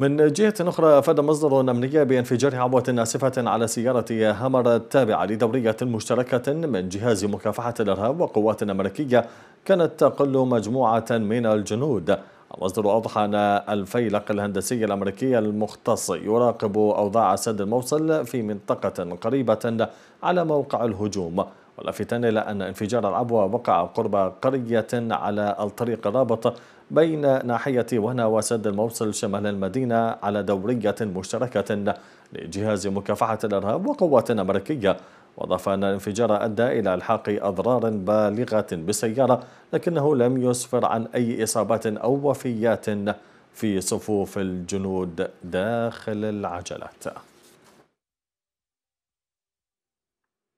من جهة أخرى أفاد مصدر أمني بانفجار عبوة آسفة على سيارة هامر التابعة لدورية مشتركة من جهاز مكافحة الإرهاب وقوات أمريكية كانت تقل مجموعة من الجنود المصدر أوضح أن الفيلق الهندسي الأمريكي المختص يراقب أوضاع سد الموصل في منطقة قريبة على موقع الهجوم واللافتان إلى أن انفجار العبوة وقع قرب قرية على الطريق الرابط بين ناحية وهنا وسد الموصل شمال المدينة على دورية مشتركة لجهاز مكافحة الإرهاب وقوات أمريكية وأضاف أن الانفجار أدى إلى إلحاق أضرار بالغة بالسيارة لكنه لم يسفر عن أي إصابات أو وفيات في صفوف الجنود داخل العجلات